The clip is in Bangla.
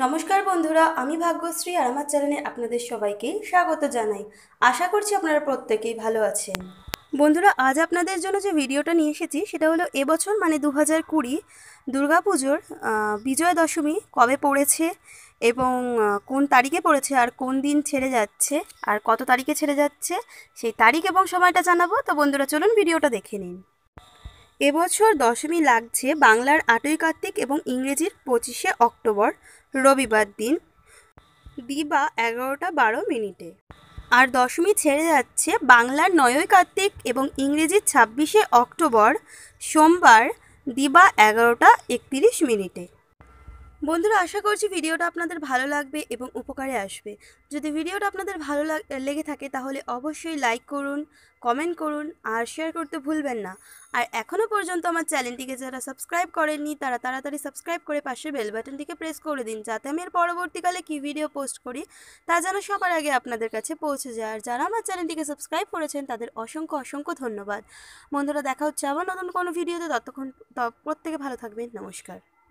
নমস্কার বন্ধুরা আমি ভাগ্যশ্রী আর আমার চ্যানেলে আপনাদের সবাইকে স্বাগত জানাই আশা করছি আপনারা প্রত্যেকেই ভালো আছেন বন্ধুরা আজ আপনাদের জন্য যে ভিডিওটা নিয়ে এসেছি সেটা হলো এবছর মানে দু হাজার কুড়ি দুর্গাপুজোর বিজয়া দশমী কবে পড়েছে এবং কোন তারিখে পড়েছে আর কোন দিন ছেড়ে যাচ্ছে আর কত তারিখে ছেড়ে যাচ্ছে সেই তারিখ এবং সময়টা জানাবো তো বন্ধুরা চলুন ভিডিওটা দেখে নিন এবছর দশমী লাগছে বাংলার আটই কার্তিক এবং ইংরেজির পঁচিশে অক্টোবর রবিবার দিন দিবা এগারোটা বারো মিনিটে আর দশমী ছেড়ে যাচ্ছে বাংলার নয়ই কার্তিক এবং ইংরেজির ছাব্বিশে অক্টোবর সোমবার দিবা এগারোটা একত্রিশ মিনিটে বন্ধুরা আশা করছি ভিডিওটা আপনাদের ভালো লাগবে এবং উপকারে আসবে যদি ভিডিওটা আপনাদের ভালো লেগে থাকে তাহলে অবশ্যই লাইক করুন কমেন্ট করুন আর শেয়ার করতে ভুলবেন না আর এখনও পর্যন্ত আমার চ্যানেলটিকে যারা সাবস্ক্রাইব করেননি তারা তাড়াতাড়ি সাবস্ক্রাইব করে পাশে বেল বাটনটিকে প্রেস করে দিন যাতে আমি এর পরবর্তীকালে কি ভিডিও পোস্ট করি তা যেন সবার আগে আপনাদের কাছে পৌঁছে যায় আর যারা আমার চ্যানেলটিকে সাবস্ক্রাইব করেছেন তাদের অসংখ্য অসংখ্য ধন্যবাদ বন্ধুরা দেখা হচ্ছে আবার নতুন কোনো ভিডিওতে ততক্ষণ প্রত্যেকে ভালো থাকবেন নমস্কার